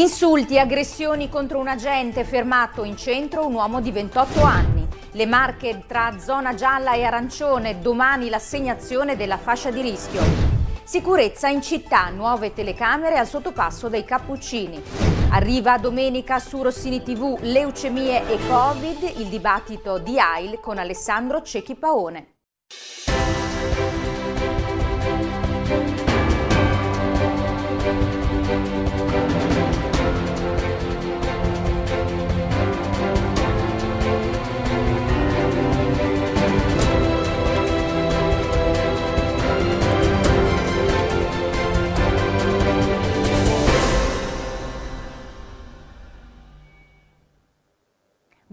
Insulti, aggressioni contro un agente fermato in centro un uomo di 28 anni. Le marche tra zona gialla e arancione, domani l'assegnazione della fascia di rischio. Sicurezza in città, nuove telecamere al sottopasso dei Cappuccini. Arriva domenica su Rossini TV, leucemie e Covid, il dibattito di AIL con Alessandro Cecchi Paone.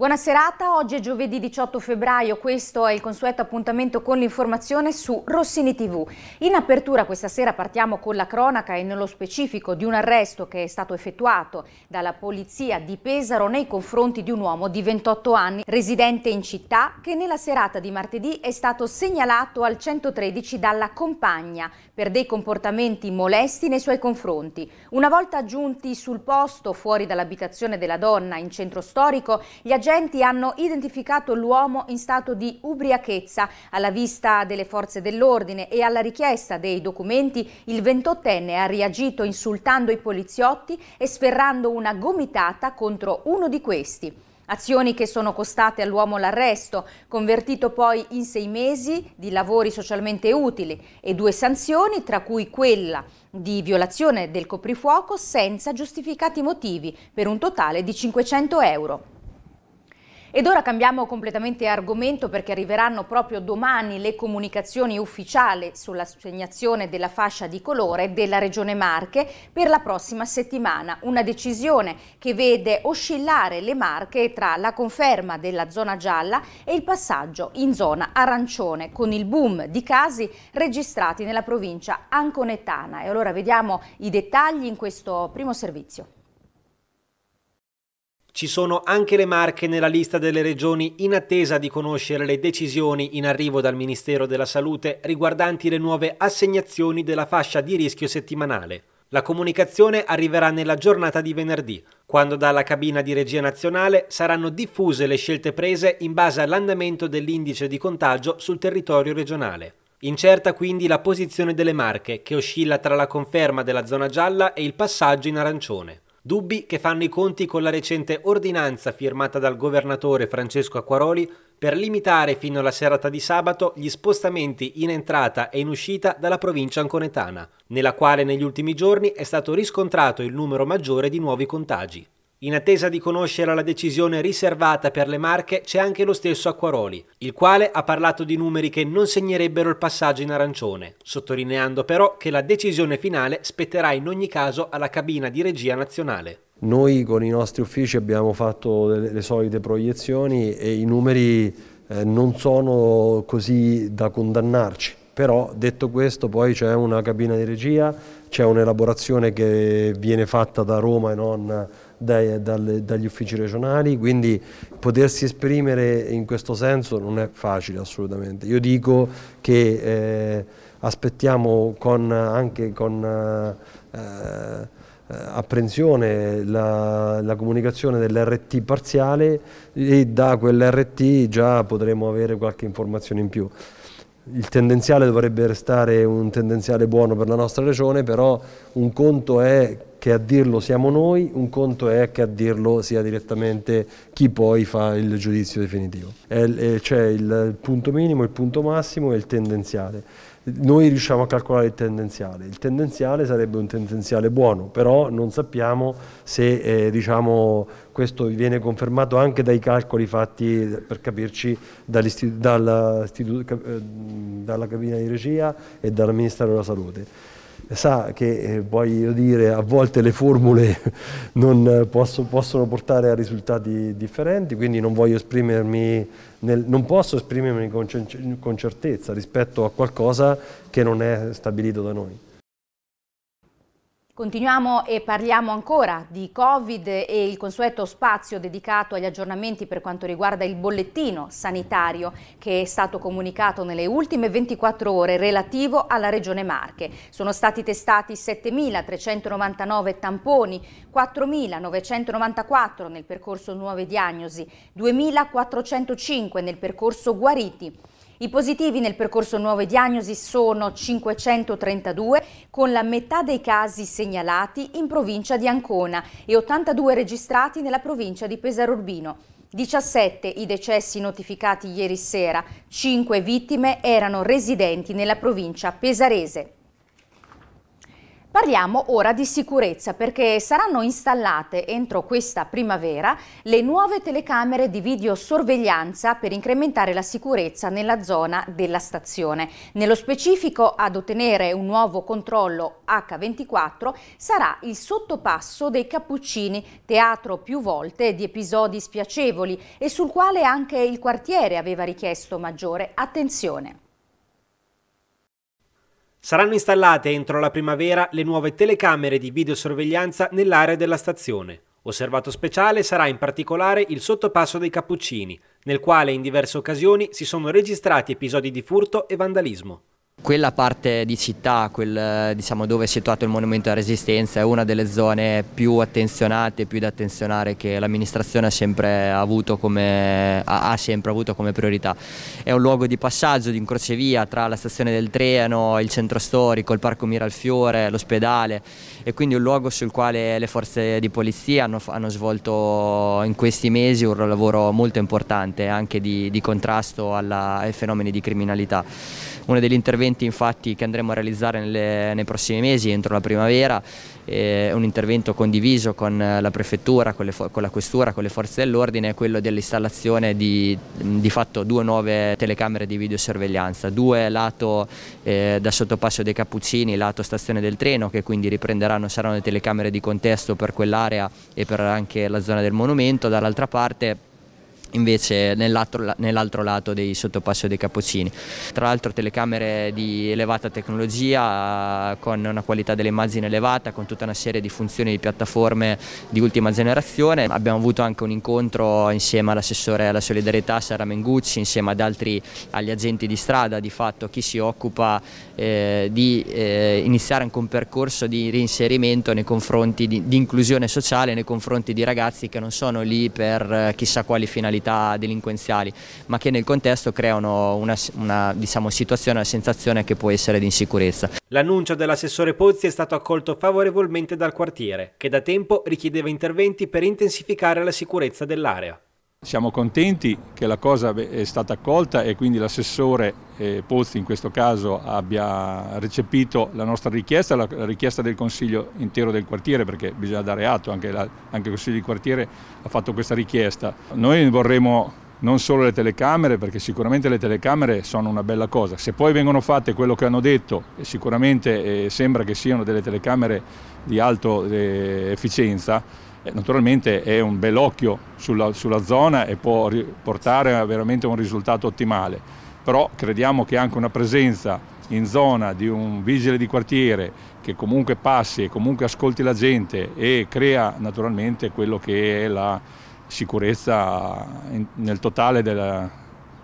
Buona serata, oggi è giovedì 18 febbraio, questo è il consueto appuntamento con l'informazione su Rossini TV. In apertura questa sera partiamo con la cronaca e nello specifico di un arresto che è stato effettuato dalla polizia di Pesaro nei confronti di un uomo di 28 anni residente in città che nella serata di martedì è stato segnalato al 113 dalla compagna per dei comportamenti molesti nei suoi confronti. Una volta giunti sul posto fuori dall'abitazione della donna in centro storico, gli agenti Inquirenti hanno identificato l'uomo in stato di ubriachezza. Alla vista delle forze dell'ordine e alla richiesta dei documenti, il 28enne ha reagito insultando i poliziotti e sferrando una gomitata contro uno di questi. Azioni che sono costate all'uomo l'arresto, convertito poi in sei mesi di lavori socialmente utili e due sanzioni, tra cui quella di violazione del coprifuoco senza giustificati motivi, per un totale di 500 euro. Ed ora cambiamo completamente argomento perché arriveranno proprio domani le comunicazioni ufficiali sull'assegnazione della fascia di colore della Regione Marche per la prossima settimana. Una decisione che vede oscillare le Marche tra la conferma della zona gialla e il passaggio in zona arancione con il boom di casi registrati nella provincia anconetana. E allora vediamo i dettagli in questo primo servizio. Ci sono anche le Marche nella lista delle regioni in attesa di conoscere le decisioni in arrivo dal Ministero della Salute riguardanti le nuove assegnazioni della fascia di rischio settimanale. La comunicazione arriverà nella giornata di venerdì, quando dalla cabina di regia nazionale saranno diffuse le scelte prese in base all'andamento dell'indice di contagio sul territorio regionale. Incerta quindi la posizione delle Marche, che oscilla tra la conferma della zona gialla e il passaggio in arancione. Dubbi che fanno i conti con la recente ordinanza firmata dal governatore Francesco Acquaroli per limitare fino alla serata di sabato gli spostamenti in entrata e in uscita dalla provincia anconetana, nella quale negli ultimi giorni è stato riscontrato il numero maggiore di nuovi contagi. In attesa di conoscere la decisione riservata per le marche c'è anche lo stesso Acquaroli, il quale ha parlato di numeri che non segnerebbero il passaggio in arancione, sottolineando però che la decisione finale spetterà in ogni caso alla cabina di regia nazionale. Noi con i nostri uffici abbiamo fatto le, solite proiezioni e i numeri eh, non sono così da condannarci. Però detto questo poi c'è una cabina di regia, c'è un'elaborazione che viene fatta da Roma e non dai, dal, dagli uffici regionali, quindi potersi esprimere in questo senso non è facile assolutamente. Io dico che eh, aspettiamo con, anche con eh, eh apprensione la, la comunicazione dell'RT parziale e da quell'RT già potremo avere qualche informazione in più il tendenziale dovrebbe restare un tendenziale buono per la nostra regione, però un conto è che a dirlo siamo noi, un conto è che a dirlo sia direttamente chi poi fa il giudizio definitivo. C'è il punto minimo, il punto massimo e il tendenziale noi riusciamo a calcolare il tendenziale. Il tendenziale sarebbe un tendenziale buono, però non sappiamo se eh, diciamo, questo viene confermato anche dai calcoli fatti, per capirci, dall dalla, eh, dalla cabina di regia e dal Ministero della Salute sa che eh, voglio dire a volte le formule non, posso, possono portare a risultati differenti, quindi non voglio esprimermi nel, non posso esprimermi con, con certezza rispetto a qualcosa che non è stabilito da noi. Continuiamo e parliamo ancora di Covid e il consueto spazio dedicato agli aggiornamenti per quanto riguarda il bollettino sanitario che è stato comunicato nelle ultime 24 ore relativo alla Regione Marche. Sono stati testati 7.399 tamponi, 4.994 nel percorso nuove diagnosi, 2.405 nel percorso guariti, i positivi nel percorso nuove diagnosi sono 532, con la metà dei casi segnalati in provincia di Ancona e 82 registrati nella provincia di Pesaro Urbino. 17 i decessi notificati ieri sera, 5 vittime erano residenti nella provincia pesarese. Parliamo ora di sicurezza perché saranno installate entro questa primavera le nuove telecamere di videosorveglianza per incrementare la sicurezza nella zona della stazione. Nello specifico ad ottenere un nuovo controllo H24 sarà il sottopasso dei Cappuccini, teatro più volte di episodi spiacevoli e sul quale anche il quartiere aveva richiesto maggiore attenzione. Saranno installate entro la primavera le nuove telecamere di videosorveglianza nell'area della stazione. Osservato speciale sarà in particolare il sottopasso dei Cappuccini, nel quale in diverse occasioni si sono registrati episodi di furto e vandalismo quella parte di città, quel, diciamo, dove è situato il Monumento della Resistenza, è una delle zone più attenzionate, più da attenzionare che l'amministrazione ha, sempre avuto come, ha sempre avuto come priorità. È un luogo di passaggio, di incrocevia tra la stazione del treno, il centro storico, il parco Miralfiore, l'ospedale e quindi un luogo sul quale le forze di polizia hanno, hanno svolto in questi mesi un lavoro molto importante anche di, di contrasto alla, ai fenomeni di criminalità. Uno degli interventi infatti che andremo a realizzare nelle, nei prossimi mesi, entro la primavera, è un intervento condiviso con la prefettura, con, le, con la questura, con le forze dell'ordine, è quello dell'installazione di, di fatto due nuove telecamere di videosorveglianza, due lato eh, da sottopasso dei Cappuccini, lato stazione del treno che quindi riprenderà saranno, saranno le telecamere di contesto per quell'area e per anche la zona del monumento, dall'altra parte invece nell'altro lato dei sottopasso dei Cappuccini. Tra l'altro telecamere di elevata tecnologia con una qualità dell'immagine elevata, con tutta una serie di funzioni di piattaforme di ultima generazione. Abbiamo avuto anche un incontro insieme all'assessore alla solidarietà Sara Mengucci, insieme ad altri agli agenti di strada, di fatto chi si occupa eh, di eh, iniziare anche un percorso di reinserimento nei confronti di, di inclusione sociale nei confronti di ragazzi che non sono lì per eh, chissà quali finalità attività delinquenziali, ma che nel contesto creano una, una diciamo, situazione, una sensazione che può essere di insicurezza. L'annuncio dell'assessore Pozzi è stato accolto favorevolmente dal quartiere, che da tempo richiedeva interventi per intensificare la sicurezza dell'area. Siamo contenti che la cosa è stata accolta e quindi l'assessore eh, Pozzi in questo caso abbia recepito la nostra richiesta, la, richiesta del Consiglio intero del quartiere perché bisogna dare atto, anche, la, anche il Consiglio di quartiere ha fatto questa richiesta. Noi vorremmo non solo le telecamere perché sicuramente le telecamere sono una bella cosa, se poi vengono fatte quello che hanno detto eh, sicuramente eh, sembra che siano delle telecamere di alta efficienza eh, naturalmente è un bel occhio sulla, sulla zona e può portare a veramente un risultato ottimale, però crediamo che anche una presenza in zona di un vigile di quartiere che comunque passi e comunque ascolti la gente e crea naturalmente quello che è la sicurezza nel totale della,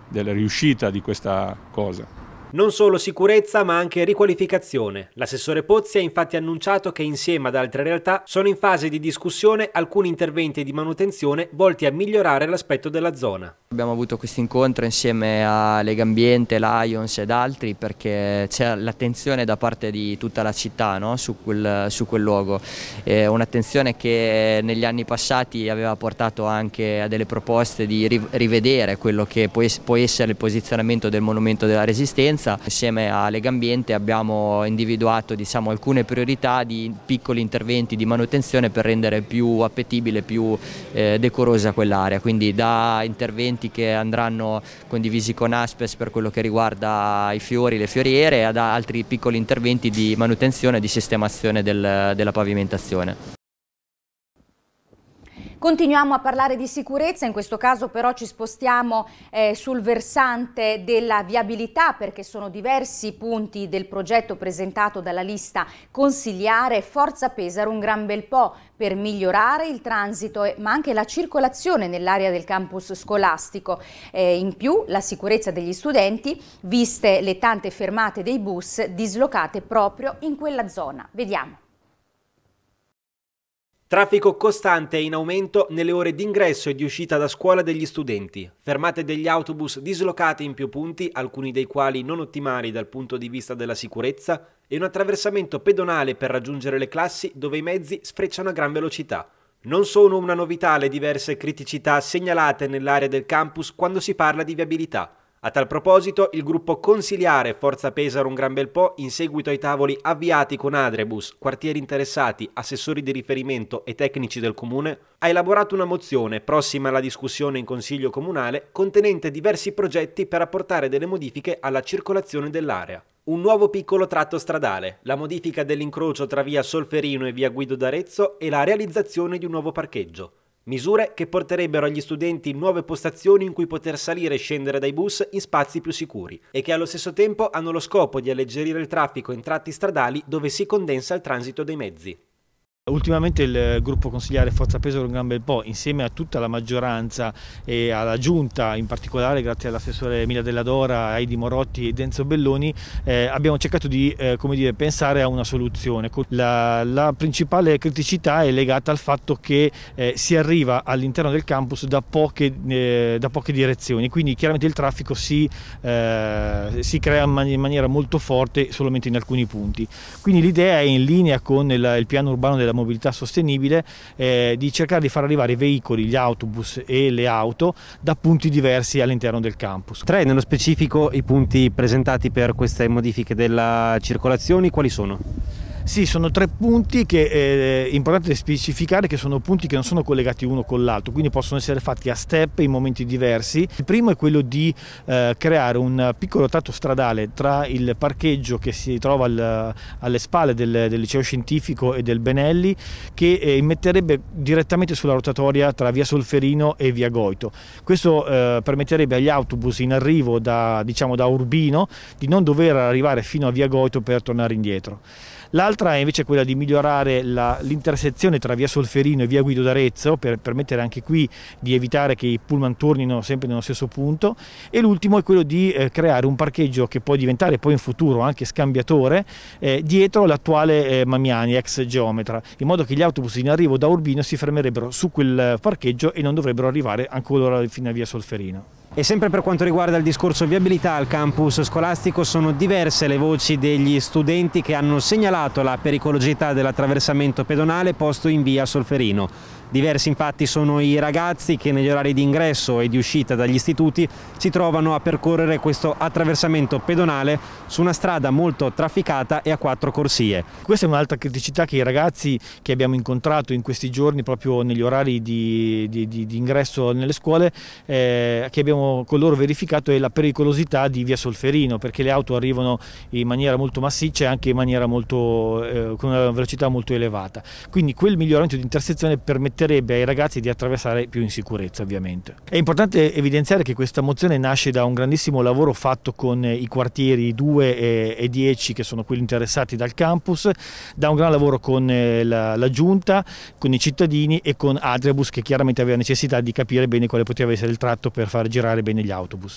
della riuscita di questa cosa. Non solo sicurezza ma anche riqualificazione. L'assessore Pozzi ha infatti annunciato che insieme ad altre realtà sono in fase di discussione alcuni interventi di manutenzione volti a migliorare l'aspetto della zona. Abbiamo avuto questo incontro insieme a Legambiente, Lions ed altri perché c'è l'attenzione da parte di tutta la città no? su, quel, su, quel, luogo, eh, un'attenzione che negli anni passati aveva portato anche a delle proposte di rivedere quello che può essere il posizionamento del monumento della resistenza scienza. Insieme a Legambiente abbiamo individuato diciamo, alcune priorità di piccoli interventi di manutenzione per rendere più appetibile, più eh, decorosa quell'area, quindi da interventi che andranno condivisi con Aspes per quello che riguarda i fiori, le fioriere, ad altri piccoli interventi di manutenzione e di sistemazione del, della pavimentazione. Continuiamo a parlare di sicurezza, in questo caso però ci spostiamo eh, sul versante della viabilità perché sono diversi i punti del progetto presentato dalla lista consigliare Forza Pesaro un gran bel po' per migliorare il transito eh, ma anche la circolazione nell'area del campus scolastico. Eh, in più la sicurezza degli studenti viste le tante fermate dei bus dislocate proprio in quella zona. Vediamo. Traffico costante e in aumento nelle ore d'ingresso e di uscita da scuola degli studenti. Fermate degli autobus dislocate in più punti, alcuni dei quali non ottimali dal punto di vista della sicurezza, e un attraversamento pedonale per raggiungere le classi dove i mezzi sfrecciano a gran velocità. Non sono una novità le diverse criticità segnalate nell'area del campus quando si parla di viabilità. A tal proposito, il gruppo consiliare Forza Pesaro un gran bel po' in seguito ai tavoli avviati con Adrebus, quartieri interessati, assessori di riferimento e tecnici del comune, ha elaborato una mozione prossima alla discussione in consiglio comunale contenente diversi progetti per apportare delle modifiche alla circolazione dell'area. Un nuovo piccolo tratto stradale, la modifica dell'incrocio tra via Solferino e via Guido d'Arezzo e la realizzazione di un nuovo parcheggio. Misure che porterebbero agli studenti nuove postazioni in cui poter salire e scendere dai bus in spazi più sicuri e che allo stesso tempo hanno lo scopo di alleggerire il traffico in tratti stradali dove si condensa il transito dei mezzi. Ultimamente il gruppo consigliare Forza Pesaro un gran bel po', insieme a tutta la maggioranza e alla giunta, in particolare grazie all'assessore Mila Della Dora, Aidi Morotti e Denzo Belloni, eh, abbiamo cercato di eh, dire, pensare a una soluzione. La, la, principale criticità è legata al fatto che eh, si arriva all'interno del campus da poche, eh, da poche, direzioni, quindi chiaramente il traffico si, eh, si crea in, man in maniera molto forte solamente in alcuni punti. Quindi l'idea è in linea con il, il piano urbano della della mobilità sostenibile, eh, di cercare di far arrivare i veicoli, gli autobus e le auto da punti diversi all'interno del campus. Tre nello specifico i punti presentati per queste modifiche della circolazione, quali sono? Sì, sono tre punti che è eh, importante specificare che sono punti che non sono collegati uno con l'altro, quindi possono essere fatti a step in momenti diversi. Il primo è quello di eh, creare un piccolo tratto stradale tra il parcheggio che si trova al, alle spalle del, del, liceo scientifico e del Benelli che eh, metterebbe direttamente sulla rotatoria tra via Solferino e via Goito. Questo eh, permetterebbe agli autobus in arrivo da, diciamo, da Urbino di non dover arrivare fino a via Goito per tornare indietro. L'altra è invece quella di migliorare l'intersezione tra via Solferino e via Guido d'Arezzo per permettere anche qui di evitare che i pullman tornino sempre nello stesso punto e l'ultimo è quello di eh, creare un parcheggio che può diventare poi in futuro anche scambiatore eh, dietro l'attuale eh, Mamiani, ex geometra, in modo che gli autobus in arrivo da Urbino si fermerebbero su quel eh, parcheggio e non dovrebbero arrivare ancora fino a via Solferino. E sempre per quanto riguarda il discorso viabilità al campus scolastico sono diverse le voci degli studenti che hanno segnalato la pericolosità dell'attraversamento pedonale posto in via Solferino. Diversi infatti sono i ragazzi che negli orari di ingresso e di uscita dagli istituti si trovano a percorrere questo attraversamento pedonale su una strada molto trafficata e a quattro corsie. Questa è un'altra criticità che i ragazzi che abbiamo incontrato in questi giorni proprio negli orari di, di, di, di ingresso nelle scuole eh, che abbiamo con loro verificato è la pericolosità di via Solferino perché le auto arrivano in maniera molto massiccia e anche molto, eh, con una velocità molto elevata. Quindi quel miglioramento di intersezione permette permetterebbe ai ragazzi di attraversare più in sicurezza ovviamente. È importante evidenziare che questa mozione nasce da un grandissimo lavoro fatto con i quartieri 2 e 10 che sono quelli interessati dal campus, da un gran lavoro con eh, la, la giunta, con i cittadini e con Adriabus che chiaramente aveva necessità di capire bene quale poteva essere il tratto per far girare bene gli autobus.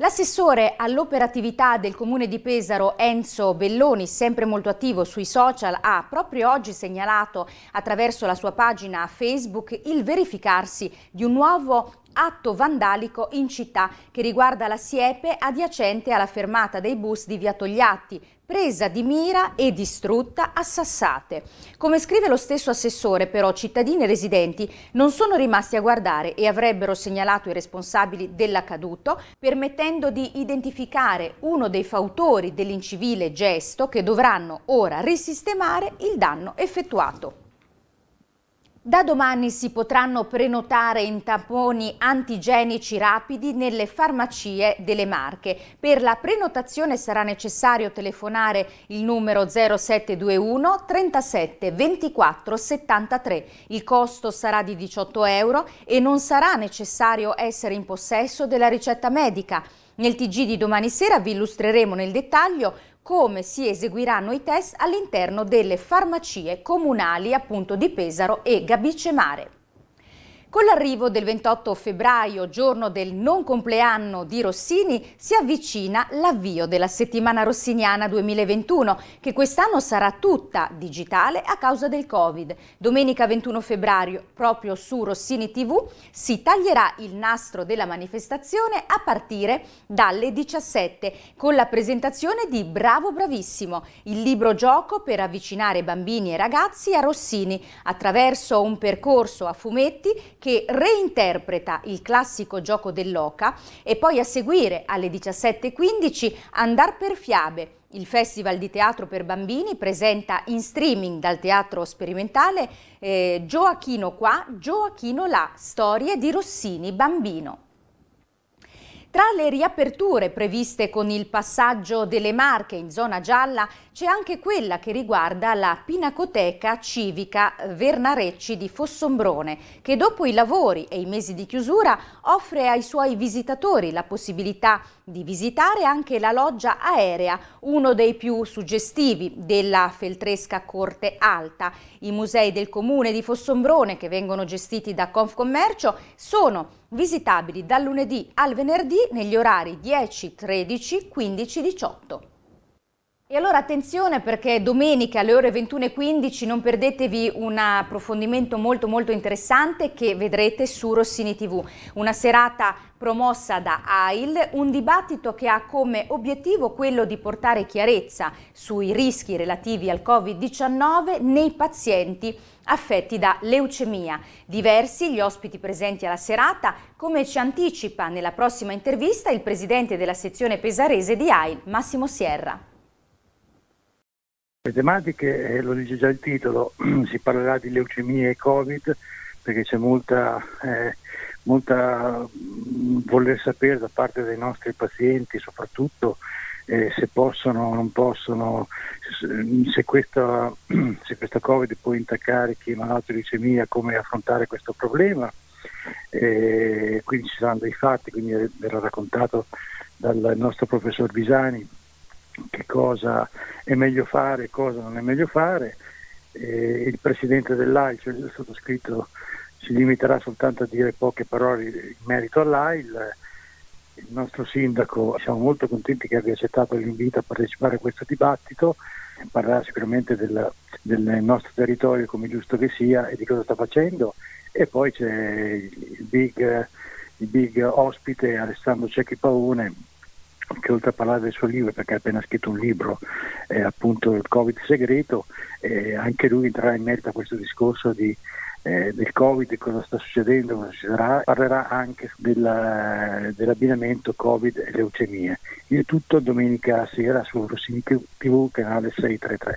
L'assessore all'operatività del comune di Pesaro Enzo Belloni, sempre molto attivo sui social, ha proprio oggi segnalato attraverso la sua pagina Facebook il verificarsi di un nuovo atto vandalico in città che riguarda la siepe adiacente alla fermata dei bus di Via Togliatti, presa di mira e distrutta a sassate. Come scrive lo stesso assessore, però, cittadini e residenti non sono rimasti a guardare e avrebbero segnalato i responsabili dell'accaduto, permettendo di identificare uno dei fautori dell'incivile gesto che dovranno ora risistemare il danno effettuato. Da domani si potranno prenotare in tamponi antigenici rapidi nelle farmacie delle Marche. Per la prenotazione sarà necessario telefonare il numero 0721 37 24 73. Il costo sarà di 18 euro e non sarà necessario essere in possesso della ricetta medica. Nel TG di domani sera vi illustreremo nel dettaglio come si eseguiranno i test all'interno delle farmacie comunali appunto di Pesaro e Gabicemare. Con l'arrivo del 28 febbraio, giorno del non compleanno di Rossini, si avvicina l'avvio della settimana rossiniana 2021, che quest'anno sarà tutta digitale a causa del Covid. Domenica 21 febbraio, proprio su Rossini TV, si taglierà il nastro della manifestazione a partire dalle 17, con la presentazione di Bravo Bravissimo, il libro gioco per avvicinare bambini e ragazzi a Rossini, attraverso un percorso a fumetti che reinterpreta il classico gioco dell'Oca e poi a seguire alle 17.15 Andar per fiabe il Festival di Teatro per Bambini presenta in streaming dal Teatro Sperimentale eh, Gioachino qua, Gioachino là, storie di Rossini bambino. Tra le riaperture previste con il passaggio delle Marche in zona gialla c'è anche quella che riguarda la Pinacoteca Civica Vernarecci di Fossombrone, che dopo i lavori e i mesi di chiusura offre ai suoi visitatori la possibilità di visitare anche la loggia aerea, uno dei più suggestivi della feltresca Corte Alta. I musei del comune di Fossombrone, che vengono gestiti da Confcommercio, sono visitabili dal lunedì al venerdì negli orari 10, 13, 15, 18. E allora attenzione perché domenica alle ore 21.15 non perdetevi un approfondimento molto molto interessante che vedrete su Rossini TV. Una serata promossa da AIL, un dibattito che ha come obiettivo quello di portare chiarezza sui rischi relativi al Covid-19 nei pazienti affetti da leucemia. Diversi gli ospiti presenti alla serata, come ci anticipa nella prossima intervista il presidente della sezione pesarese di AIL, Massimo Sierra. Le tematiche, eh, lo dice già il titolo, si parlerà di leucemia e Covid perché c'è molta, eh, molta mm, voler sapere da parte dei nostri pazienti soprattutto eh, se possono o non possono, mm, se questa, se questa Covid può intaccare chi è malato di leucemia, come affrontare questo problema. Eh, quindi ci saranno dei fatti, quindi verrà raccontato dal nostro professor Bisani che cosa è meglio fare e cosa non è meglio fare. Eh, il presidente dell'AIL, cioè il sottoscritto, si limiterà soltanto a dire poche parole in merito all'AIL. Il nostro sindaco, siamo molto contenti che abbia accettato l'invito a partecipare a questo dibattito, parlerà sicuramente del, del nostro territorio come giusto che sia e di cosa sta facendo e poi c'è il big, il big ospite Alessandro Cecchi Paone che oltre a parlare del suo libro, perché ha appena scritto un libro, eh, appunto il Covid segreto, eh, anche lui entrerà in merito a questo discorso di, eh, del Covid, cosa sta succedendo, cosa succederà, parlerà anche della, eh, dell'abbinamento Covid e leucemie. Il tutto domenica sera su Rossini TV, canale 633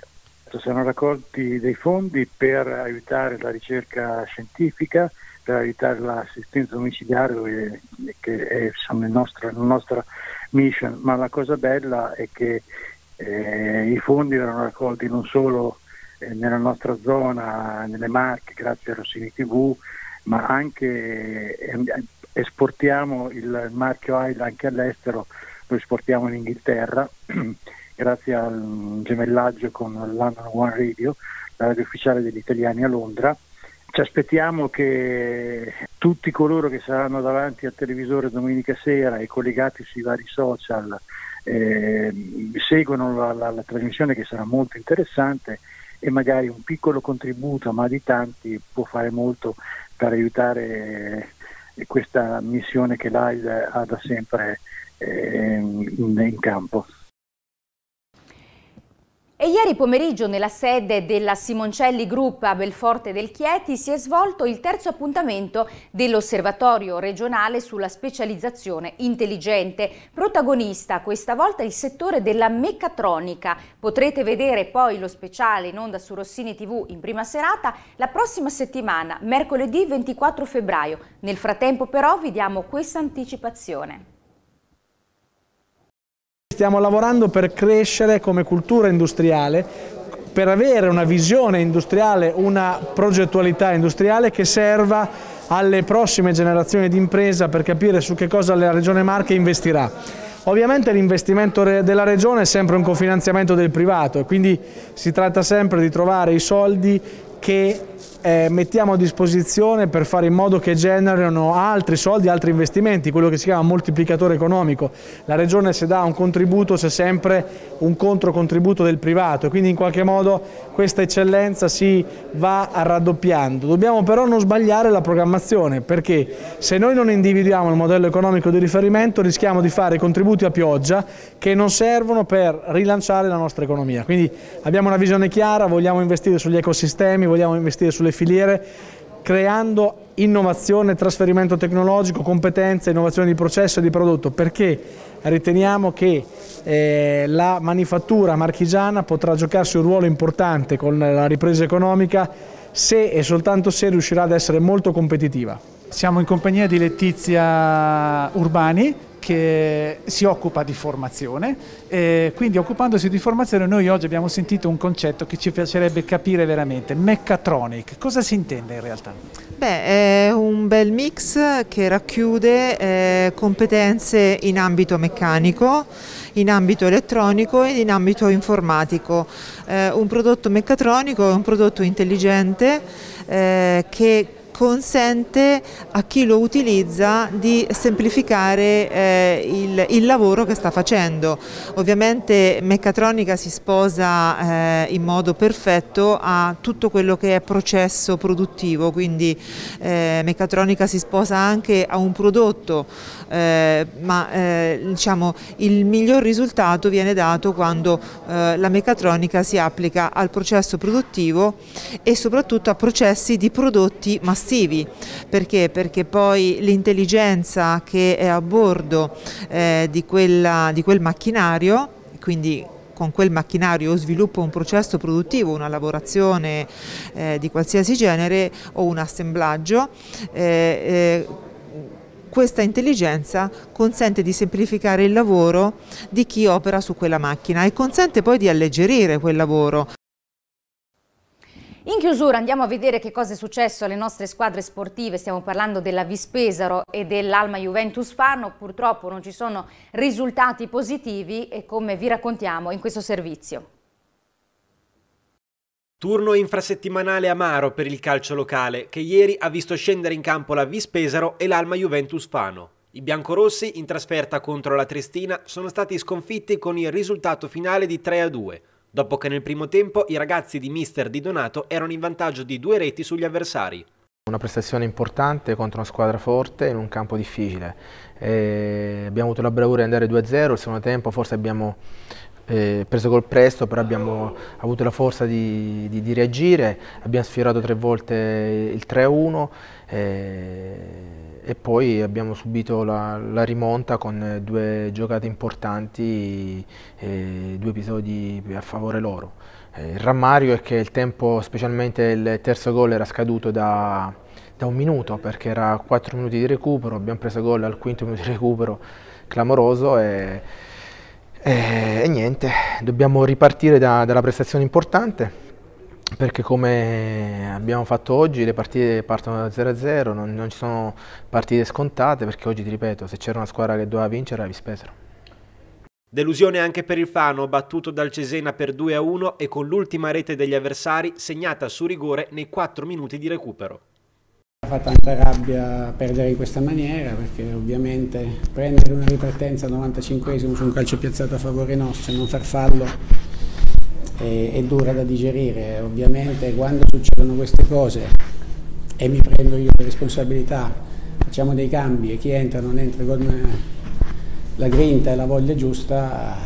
si certo, sono raccolti dei fondi per aiutare la ricerca scientifica, per aiutare l'assistenza domiciliare eh, che è nostro, la nostra mission, ma la cosa bella è che eh, i fondi erano raccolti non solo eh, nella nostra zona, nelle Marche, grazie a Rossini TV, ma anche eh, esportiamo il marchio AIDA anche all'estero, lo esportiamo in Inghilterra grazie al gemellaggio con London One Radio, la radio ufficiale degli italiani a Londra. Ci aspettiamo che tutti coloro che saranno davanti al televisore domenica sera e collegati sui vari social eh, seguano la, la, la trasmissione che sarà molto interessante e magari un piccolo contributo, ma di tanti, può fare molto per aiutare eh, questa missione che l'AIDA ha da sempre ehm, in campo. Ieri pomeriggio nella sede della Simoncelli Group a Belforte del Chieti si è svolto il terzo appuntamento dell'osservatorio regionale sulla specializzazione intelligente. Protagonista questa volta il settore della meccatronica. Potrete vedere poi lo speciale in onda su Rossini TV in prima serata la prossima settimana, mercoledì 24 febbraio. Nel frattempo però vi diamo questa anticipazione. Stiamo lavorando per crescere come cultura industriale, per avere una visione industriale, una progettualità industriale che serva alle prossime generazioni di impresa per capire su che cosa la Regione Marche investirà. Ovviamente l'investimento della Regione è sempre un cofinanziamento del privato e quindi si tratta sempre di trovare i soldi che eh, mettiamo a disposizione per fare in modo che generino altri soldi, altri investimenti, quello che si chiama moltiplicatore economico. La regione se dà un contributo c'è sempre un controcontributo del privato, quindi in qualche modo questa eccellenza si va raddoppiando. Dobbiamo però non sbagliare la programmazione, perché se noi non individuiamo il modello economico di riferimento rischiamo di fare contributi a pioggia che non servono per rilanciare la nostra economia. Quindi abbiamo una visione chiara, vogliamo investire sugli ecosistemi, vogliamo investire sulle filiere creando innovazione, trasferimento tecnologico, competenze, innovazione di processo e di prodotto, perché riteniamo che eh, la manifattura marchigiana potrà giocarsi un ruolo importante con la ripresa economica se e soltanto se riuscirà ad essere molto competitiva. Siamo in compagnia di Letizia Urbani, che si occupa di formazione e quindi occupandosi di formazione noi oggi abbiamo sentito un concetto che ci piacerebbe capire veramente, meccatronic, cosa si intende in realtà? Beh, è un bel mix che racchiude eh, competenze in ambito meccanico, in ambito elettronico e in ambito informatico. Eh, un prodotto meccatronico è un prodotto intelligente eh, che consente a chi lo utilizza di semplificare eh, il, il, lavoro che sta facendo. Ovviamente meccatronica si sposa eh, in modo perfetto a tutto quello che è processo produttivo, quindi eh, meccatronica si sposa anche a un prodotto, eh, ma eh, diciamo, il miglior risultato viene dato quando eh, la meccatronica si applica al processo produttivo e soprattutto a processi di prodotti massimi passivi, perché? Perché poi l'intelligenza che è a bordo eh, di, quella, di quel macchinario, quindi con quel macchinario o sviluppo un processo produttivo, una lavorazione eh, di qualsiasi genere o un assemblaggio, eh, eh, questa intelligenza consente di semplificare il lavoro di chi opera su quella macchina e consente poi di alleggerire quel lavoro. In chiusura andiamo a vedere che cosa è successo alle nostre squadre sportive, stiamo parlando della Vispesaro e dell'Alma Juventus Farno, purtroppo non ci sono risultati positivi e come vi raccontiamo in questo servizio. Turno infrasettimanale amaro per il calcio locale, che ieri ha visto scendere in campo la Vispesaro e l'Alma Juventus Fano. I biancorossi, in trasferta contro la Tristina, sono stati sconfitti con il risultato finale di 3-2 dopo che nel primo tempo i ragazzi di Mister Di Donato erano in vantaggio di due reti sugli avversari. Una prestazione importante contro una squadra forte in un campo difficile. E abbiamo avuto la bravura di andare 2-0, il secondo tempo forse abbiamo eh, preso gol presto, però abbiamo avuto la forza di, di, di reagire, abbiamo sfiorato tre volte il 3-1 e, eh, e poi abbiamo subito la, la, rimonta con eh, due giocate importanti, e eh, due episodi a favore loro. il rammario è che il tempo, specialmente il terzo gol, era scaduto da, da un minuto perché era a 4 minuti di recupero, abbiamo preso gol al quinto minuto di recupero clamoroso e, e, e niente, dobbiamo ripartire da, dalla prestazione importante perché come abbiamo fatto oggi le partite partono da 0-0, non, non, ci sono partite scontate perché oggi ti ripeto se c'era una squadra che doveva vincere la vispesero. Delusione anche per il Fano, battuto dal Cesena per 2-1 e con l'ultima rete degli avversari segnata su rigore nei 4 minuti di recupero. Fa tanta rabbia perdere in questa maniera perché ovviamente prendere una ripartenza al 95esimo su un calcio piazzato a favore nostro e non far fallo è, è dura da digerire, ovviamente quando succedono queste cose e mi prendo io le responsabilità, facciamo dei cambi e chi entra non entra con la grinta e la voglia giusta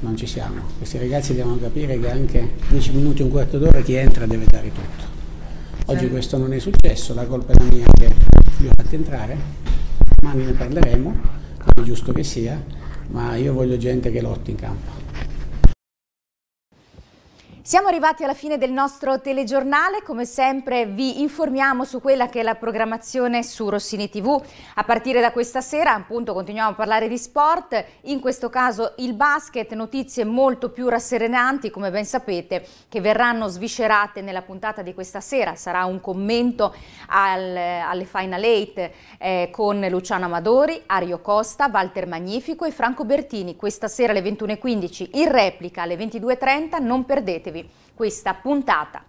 non ci siamo. Questi ragazzi devono capire che anche 10 minuti, un quarto d'ora chi entra deve dare tutto. Oggi certo. questo non è successo, la colpa è la mia che li ho fatti entrare, domani ne parleremo, come è giusto che sia, ma io voglio gente che lotti in campo. Siamo arrivati alla fine del nostro telegiornale, come sempre vi informiamo su quella che è la programmazione su Rossini TV. A partire da questa sera appunto continuiamo a parlare di sport, in questo caso il basket, notizie molto più rasserenanti come ben sapete che verranno sviscerate nella puntata di questa sera, sarà un commento al, alle Final Eight eh, con Luciano Amadori, Ario Costa, Walter Magnifico e Franco Bertini. Questa sera alle 21.15 in replica alle 22.30, non perdetevi ascoltatevi questa puntata.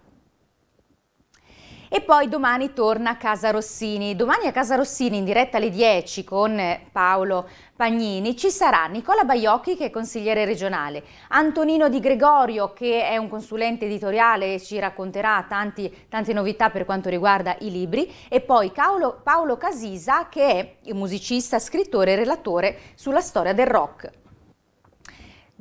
E poi domani torna a Casa Rossini. Domani a Casa Rossini in diretta alle 10 con eh, Paolo Pagnini ci sarà Nicola Baiocchi che è consigliere regionale, Antonino Di Gregorio che è un consulente editoriale e ci racconterà tanti, tante novità per quanto riguarda i libri e poi Paolo, Paolo Casisa che è musicista, scrittore e relatore sulla storia del rock.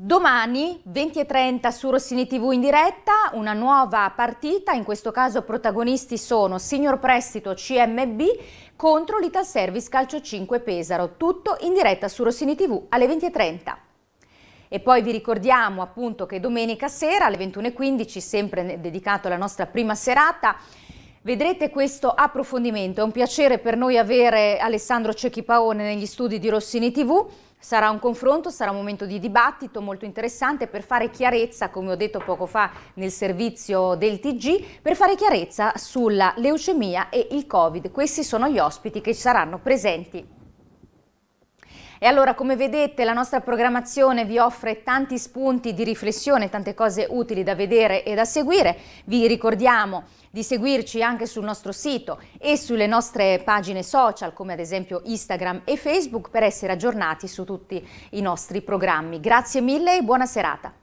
Domani 20.30 su Rossini TV in diretta una nuova partita, in questo caso protagonisti sono Signor Prestito CMB contro l'Ital Service Calcio 5 Pesaro, tutto in diretta su Rossini TV alle 20.30. E poi vi ricordiamo appunto che domenica sera alle 21.15, sempre dedicato alla nostra prima serata, Vedrete questo approfondimento, è un piacere per noi avere Alessandro Cecchi Paone negli studi di Rossini TV, Sarà un confronto, sarà un momento di dibattito molto interessante per fare chiarezza, come ho detto poco fa nel servizio del TG, per fare chiarezza sulla leucemia e il Covid. Questi sono gli ospiti che saranno presenti e allora come vedete la nostra programmazione vi offre tanti spunti di riflessione, tante cose utili da vedere e da seguire. Vi ricordiamo di seguirci anche sul nostro sito e sulle nostre pagine social come ad esempio Instagram e Facebook per essere aggiornati su tutti i nostri programmi. Grazie mille e buona serata.